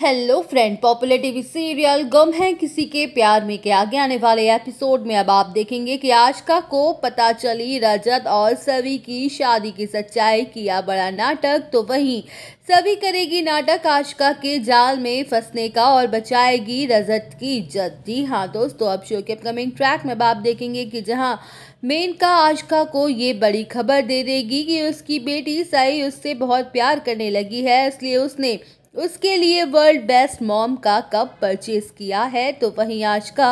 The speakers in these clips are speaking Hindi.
hello friend popular TV serial Ghum Hai किसी के प्यार में के आगे आने वाले एपिसोड में अब आप देखेंगे कि आज का को पता चली रजत और सभी की शादी की सच्चाई किया बड़ा नाटक तो वहीं सभी करेगी नाटक आशका के जाल में फंसने का और बचाएगी रजत की इज्जत जी हाँ दोस्तों अब शो के अपकमिंग ट्रैक में अब आप देखेंगे कि जहाँ मेनका आशका को ये बड़ी खबर दे देगी कि उसकी बेटी सई उससे बहुत प्यार करने लगी है इसलिए उसने उसके लिए वर्ल्ड बेस्ट मॉम का कप परचेज किया है तो वहीं आशका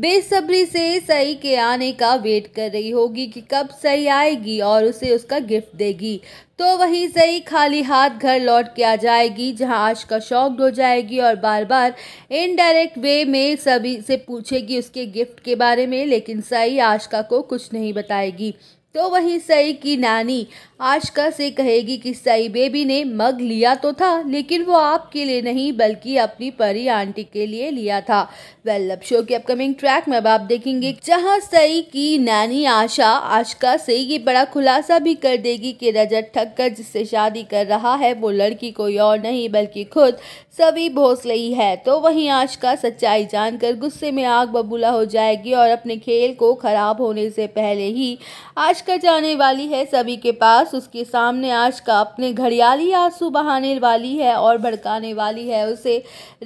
बेसब्री से सई के आने का वेट कर रही होगी कि कब सई आएगी और उसे उसका गिफ्ट देगी तो वहीं सही खाली हाथ घर लौट के आ जाएगी जहां आशका शॉक्ड हो जाएगी और बार बार इनडायरेक्ट वे में सभी से पूछेगी उसके गिफ्ट के बारे में लेकिन सही आशका को कुछ नहीं बताएगी तो वहीं सई की नानी आशका से कहेगी कि सई बेबी ने मग लिया तो था लेकिन वो आपके लिए नहीं बल्कि अपनी परी आंटी के लिए लिया था वेल लव शो के अपकमिंग ट्रैक में अब आप देखेंगे जहां सई की नानी आशा आशका से ये बड़ा खुलासा भी कर देगी कि रजत ठक्कर जिससे शादी कर रहा है वो लड़की कोई और नहीं बल्कि खुद सभी भोसले ही है तो वहीं आशका सच्चाई जानकर गुस्से में आग बबूला हो जाएगी और अपने खेल को खराब होने से पहले ही आशका जाने वाली है सभी के पास सास उसके सामने आज का अपने घड़ियाली आंसू बहाने वाली है और भड़काने वाली है उसे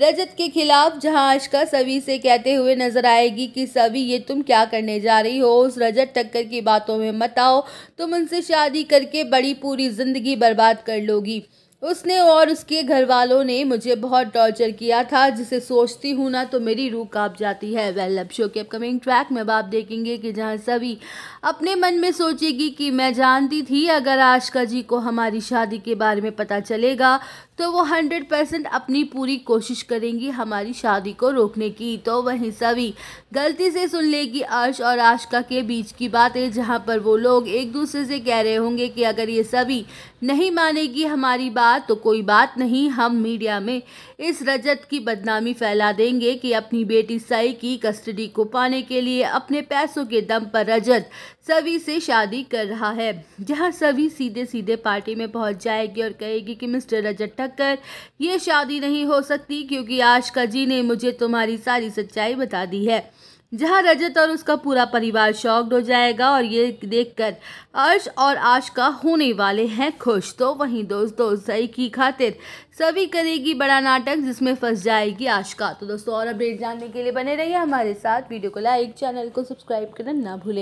रजत के खिलाफ जहां आशका सभी से कहते हुए नजर आएगी कि सभी ये तुम क्या करने जा रही हो उस रजत टक्कर की बातों में मत आओ तुम उनसे शादी करके बड़ी पूरी जिंदगी बर्बाद कर लोगी उसने और उसके घर वालों ने मुझे बहुत टॉर्चर किया था जिसे सोचती हूँ ना तो मेरी रूह कांप जाती है वेल अब शो के अपकमिंग ट्रैक में अब आप देखेंगे कि जहाँ सभी अपने मन में सोचेगी कि मैं जानती थी अगर आशका जी को हमारी शादी के बारे में पता चलेगा तो वो हंड्रेड परसेंट अपनी पूरी कोशिश करेंगी हमारी शादी को रोकने की तो वहीं सभी गलती से सुन लेगी अर्श और आशका के बीच की बातें जहां पर वो लोग एक दूसरे से कह रहे होंगे कि अगर ये सभी नहीं मानेगी हमारी बात तो कोई बात नहीं हम मीडिया में इस रजत की बदनामी फैला देंगे कि अपनी बेटी सई की कस्टडी को पाने के लिए अपने पैसों के दम पर रजत सभी से शादी कर रहा है जहाँ सभी सीधे सीधे पार्टी में पहुँच जाएगी और कहेगी कि मिस्टर रजत भटक कर ये शादी नहीं हो सकती क्योंकि आज का जी ने मुझे तुम्हारी सारी सच्चाई बता दी है जहां रजत और उसका पूरा परिवार शॉक्ड हो जाएगा और ये देखकर अर्श और आशका होने वाले हैं खुश तो वहीं दोस्तों सही की खातिर सभी करेगी बड़ा नाटक जिसमें फंस जाएगी आशका तो दोस्तों और अपडेट जानने के लिए बने रहिए हमारे साथ वीडियो को लाइक चैनल को सब्सक्राइब करना ना भूलें